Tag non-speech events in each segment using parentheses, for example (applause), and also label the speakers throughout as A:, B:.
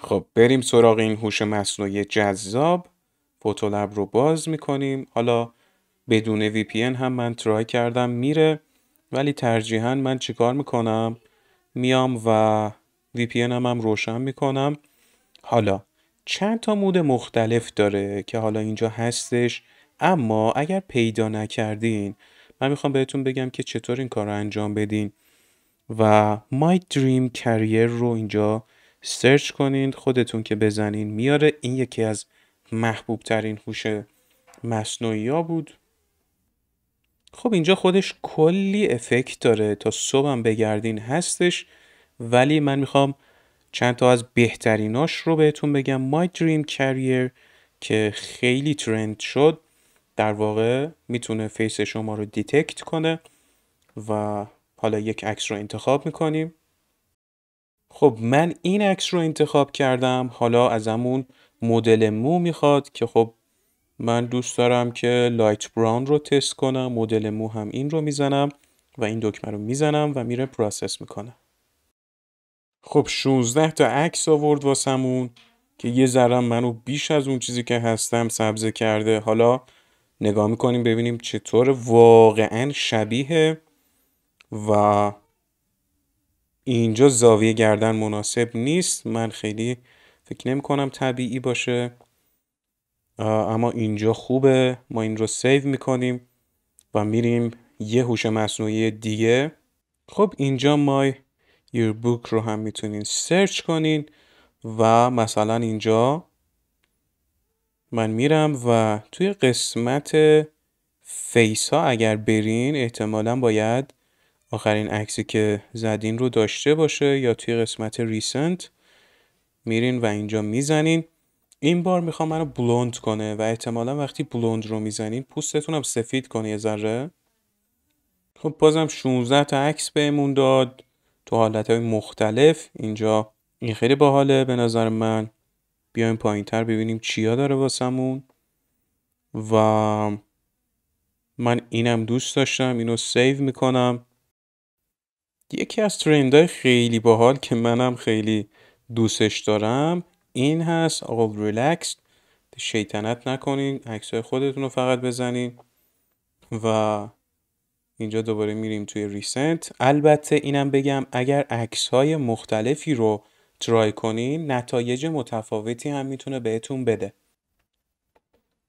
A: خب بریم سراغ این هوش مصنوعی جذاب فوتولب رو باز میکنیم حالا بدون وی پی هم من ترای کردم میره ولی ترجیحا من چیکار میکنم میام و وی پی هم, هم روشن میکنم حالا چند تا مود مختلف داره که حالا اینجا هستش اما اگر پیدا نکردین من میخوام بهتون بگم که چطور این کار رو انجام بدین و My Dream Career رو اینجا سرچ کنین خودتون که بزنین میاره این یکی از محبوب ترین هوش مصنوعی ها بود خب اینجا خودش کلی افکت داره تا صبحم بگردین هستش ولی من میخوام چند تا از بهتریناش رو بهتون بگم My Dream کریر که خیلی ترند شد در واقع میتونه فیس شما رو دیتکت کنه و حالا یک عکس رو انتخاب میکنیم خب من این عکس رو انتخاب کردم حالا از همون مدل مو میخواد که خب من دوست دارم که لایت براون رو تست کنم مدل مو هم این رو میزنم و این دکمه رو میزنم و میره پروسس میکنم خب 16 تا عکس آورد واسمون که یه ذره منو بیش از اون چیزی که هستم سبزه کرده حالا نگاه میکنیم ببینیم چطور واقعا شبیه و اینجا زاویه گردن مناسب نیست من خیلی فکر نمی کنم طبیعی باشه اما اینجا خوبه ما این رو سیو کنیم و میریم یه هوش مصنوعی دیگه خب اینجا مای یور بوک رو هم میتونین سرچ کنین و مثلا اینجا من میرم و توی قسمت فیس ها اگر برین احتمالا باید آخرین عکسی که زدین رو داشته باشه یا توی قسمت ریسنت میرین و اینجا میزنین این بار میخوام منو بلوند کنه و احتمالا وقتی بلوند رو میزنین پوستتون هم سفید کنه یه ذره خب بازم 16 تا عکس بهمون داد تو حالت های مختلف اینجا این خیلی باحاله به نظر من بیایم پایین تر ببینیم چیا داره واسمون و من اینم دوست داشتم اینو سیو میکنم یکی از ترندهای خیلی باحال که منم خیلی دوستش دارم این هست آقا ریلکس شیطنت نکنین های خودتون رو فقط بزنین و اینجا دوباره میریم توی ریسنت البته اینم بگم اگر عکس های مختلفی رو ترای کنین نتایج متفاوتی هم میتونه بهتون بده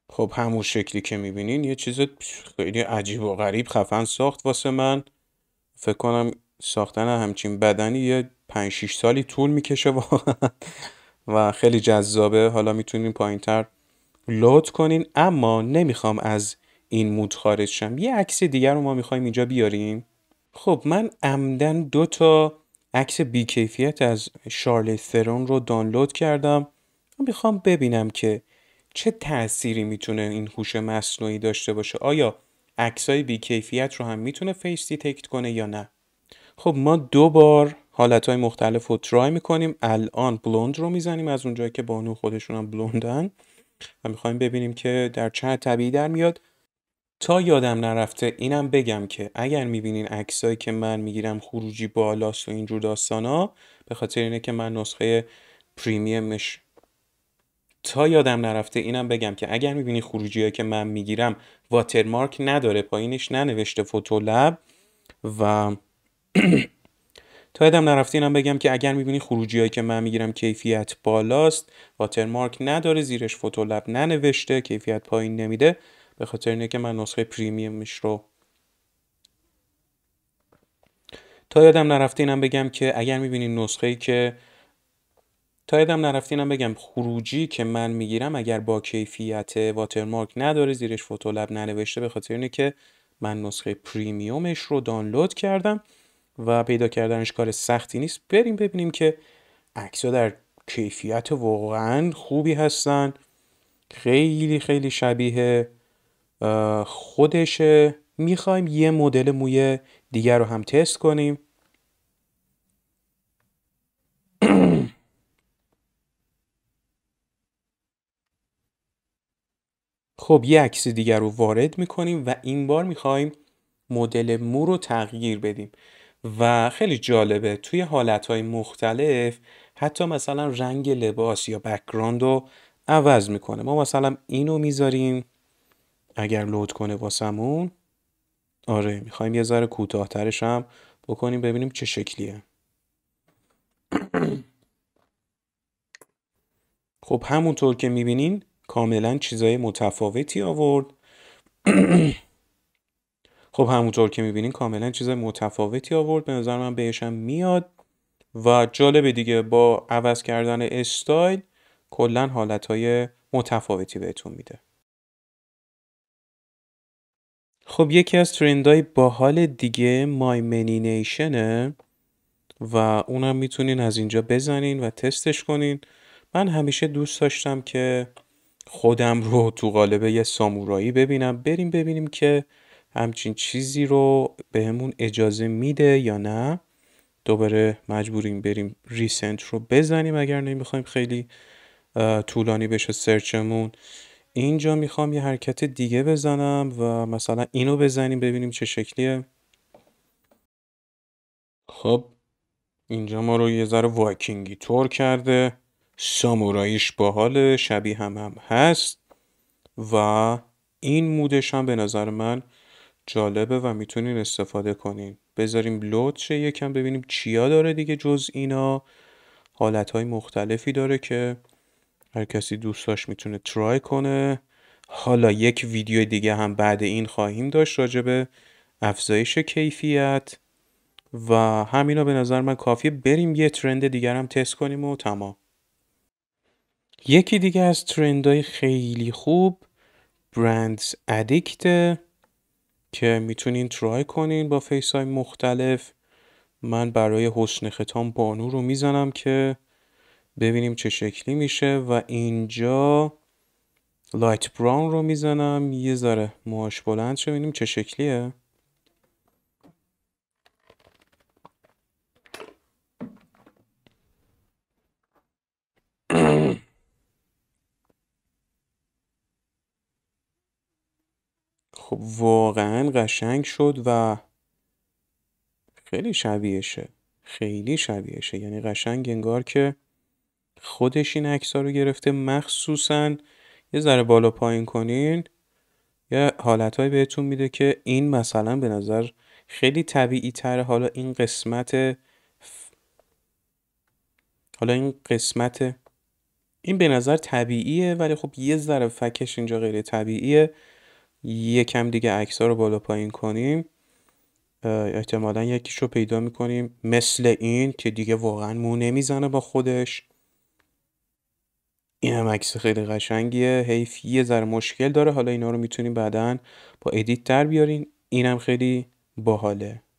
A: خب همون شکلی که میبینین یه چیز خیلی عجیب و غریب خفن ساخت واسه من فکر کنم ساختن همچین بدنی یه 5 6 سالی طول میکشه واقعا و خیلی جذابه حالا میتونین پایینتر لود کنین اما نمیخوام از این مود خارج شم یه عکس دیگر رو ما میخوایم اینجا بیاریم خب من عمدن دو تا عکس بیکیفیت از شارلی ثرون رو دانلود کردم میخوام ببینم که چه تأثیری میتونه این هوش مصنوعی داشته باشه آیا عکسای بیکیفیت رو هم میتونه فیس تکت کنه یا نه خب ما دو بار حالت های مختلف رو ترای میکنیم الان بلوند رو میزنیم از اونجایی که بانو خودشون هم بلوندن و میخوایم ببینیم که در چه طبیعی در میاد تا یادم نرفته اینم بگم که اگر میبینین عکسایی که من میگیرم خروجی بالاست و اینجور ها به خاطر اینه که من نسخه پریمیمش تا یادم نرفته اینم بگم که اگر میبینی خروجی هایی که من میگیرم واترمارک نداره پایینش ننوشته فوتولب و تا یادم نرفته اینم بگم که اگر میبینی خروجی هایی که من میگیرم کیفیت بالاست واترمارک نداره زیرش فوتولب ننوشته کیفیت پایین نمیده به خاطر اینه که من نسخه پریمیومش رو تا یادم نرفته اینم بگم که اگر میبینی نسخه ای که تا یادم نرفته اینم بگم خروجی که من میگیرم اگر با کیفیت واترمارک نداره زیرش فوتولب ننوشته به خاطر اینه که من نسخه پریمیومش رو دانلود کردم و پیدا کردنش کار سختی نیست بریم ببینیم که عکس ها در کیفیت واقعا خوبی هستن خیلی خیلی شبیه خودشه میخوایم یه مدل موی دیگر رو هم تست کنیم (clears throat) خب یه عکس دیگر رو وارد میکنیم و این بار میخوایم مدل مو رو تغییر بدیم و خیلی جالبه توی حالتهای مختلف حتی مثلا رنگ لباس یا بکگراند رو عوض میکنه ما مثلا اینو میذاریم اگر لود کنه واسمون آره میخوایم یه ذره کوتاهترش هم بکنیم ببینیم چه شکلیه (clears throat) خب همونطور که میبینین کاملا چیزای متفاوتی آورد (clears throat) خب همونطور که میبینین کاملا چیز متفاوتی آورد به نظر من بهشم میاد و جالبه دیگه با عوض کردن استایل کلا حالتهای متفاوتی بهتون میده خب یکی از ترندهای باحال دیگه مای نیشنه و اونم میتونین از اینجا بزنین و تستش کنین من همیشه دوست داشتم که خودم رو تو قالب یه سامورایی ببینم بریم ببینیم که همچین چیزی رو بهمون اجازه میده یا نه دوباره مجبوریم بریم ریسنت رو بزنیم اگر نمیخوایم خیلی طولانی بشه سرچمون اینجا میخوام یه حرکت دیگه بزنم و مثلا اینو بزنیم ببینیم چه شکلیه خب اینجا ما رو یه ذره واکینگی تور کرده ساموراییش حال شبیه هم هم هست و این مودش هم به نظر من جالبه و میتونین استفاده کنین بذاریم لود شه یکم ببینیم چیا داره دیگه جز اینا حالت های مختلفی داره که هر کسی دوستاش میتونه ترای کنه حالا یک ویدیو دیگه هم بعد این خواهیم داشت راجبه افزایش کیفیت و همینا به نظر من کافیه بریم یه ترند دیگر هم تست کنیم و تمام یکی دیگه از ترندهای خیلی خوب برندز ادیکته که میتونین ترای کنین با فیس های مختلف من برای حسن ختام بانو رو میزنم که ببینیم چه شکلی میشه و اینجا لایت براون رو میزنم یه ذره مواش بلند شه ببینیم چه شکلیه خب واقعا قشنگ شد و خیلی شبیهشه خیلی شبیهشه یعنی قشنگ انگار که خودش این عکس رو گرفته مخصوصا یه ذره بالا پایین کنین یه حالتهایی بهتون میده که این مثلا به نظر خیلی طبیعی تره حالا این قسمت حالا این قسمت این به نظر طبیعیه ولی خب یه ذره فکش اینجا غیر طبیعیه یکم دیگه عکس ها رو بالا پایین کنیم احتمالا یکیش رو پیدا میکنیم مثل این که دیگه واقعا مو نمیزنه با خودش این هم عکس خیلی قشنگیه حیف یه ذره مشکل داره حالا اینا رو میتونیم بعدا با ادیت تر بیارین اینم خیلی باحاله